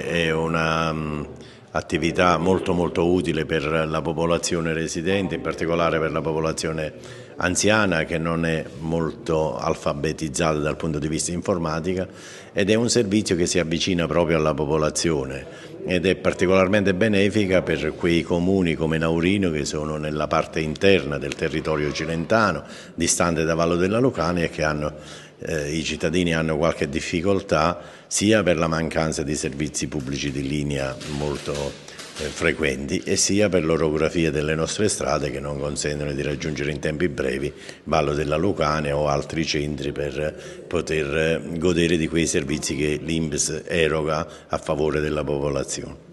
È un'attività mm, molto, molto utile per la popolazione residente, in particolare per la popolazione anziana che non è molto alfabetizzata dal punto di vista informatica ed è un servizio che si avvicina proprio alla popolazione ed è particolarmente benefica per quei comuni come Naurino che sono nella parte interna del territorio cilentano, distante da Vallo della Lucania e che hanno eh, i cittadini hanno qualche difficoltà sia per la mancanza di servizi pubblici di linea molto eh, frequenti e sia per l'orografia delle nostre strade che non consentono di raggiungere in tempi brevi Vallo della Lucane o altri centri per poter eh, godere di quei servizi che l'Inps eroga a favore della popolazione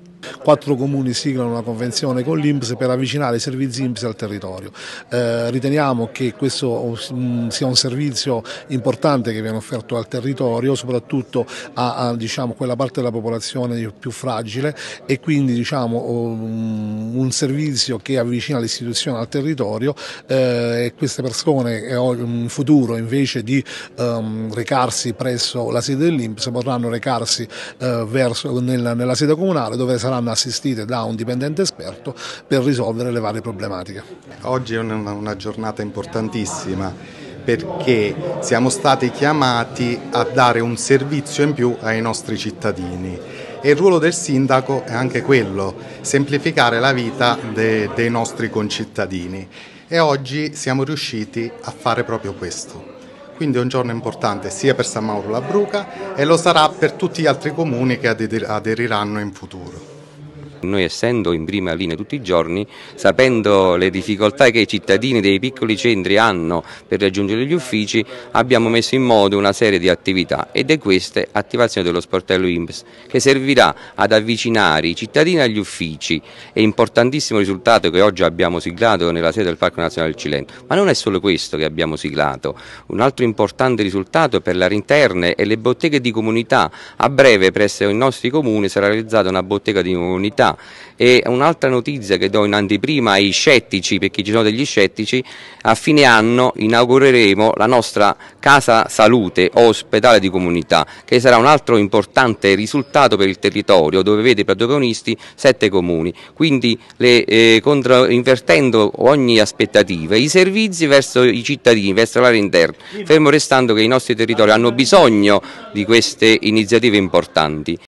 quattro comuni siglano una convenzione con l'INPS per avvicinare i servizi INPS al territorio. Eh, riteniamo che questo mm, sia un servizio importante che viene offerto al territorio, soprattutto a, a diciamo, quella parte della popolazione più fragile e quindi diciamo, mm, un servizio che avvicina l'istituzione al territorio eh, e queste persone eh, in futuro invece di ehm, recarsi presso la sede dell'INPS potranno recarsi eh, verso, nella, nella sede comunale dove saranno assistiti assistite da un dipendente esperto per risolvere le varie problematiche. Oggi è una, una giornata importantissima perché siamo stati chiamati a dare un servizio in più ai nostri cittadini e il ruolo del sindaco è anche quello, semplificare la vita de, dei nostri concittadini e oggi siamo riusciti a fare proprio questo. Quindi è un giorno importante sia per San Mauro la Bruca e lo sarà per tutti gli altri comuni che aderiranno in futuro. Noi essendo in prima linea tutti i giorni, sapendo le difficoltà che i cittadini dei piccoli centri hanno per raggiungere gli uffici, abbiamo messo in modo una serie di attività ed è questa attivazione dello sportello IMPS che servirà ad avvicinare i cittadini agli uffici. È importantissimo risultato che oggi abbiamo siglato nella sede del Parco Nazionale del Cilento, ma non è solo questo che abbiamo siglato, un altro importante risultato per l'area interna e le botteghe di comunità. A breve presso i nostri comuni sarà realizzata una bottega di comunità e un'altra notizia che do in anteprima ai scettici, perché ci sono degli scettici, a fine anno inaugureremo la nostra Casa Salute o Ospedale di Comunità, che sarà un altro importante risultato per il territorio, dove vede protagonisti sette comuni. Quindi le, eh, contro, invertendo ogni aspettativa, i servizi verso i cittadini, verso l'area interna, fermo restando che i nostri territori hanno bisogno di queste iniziative importanti.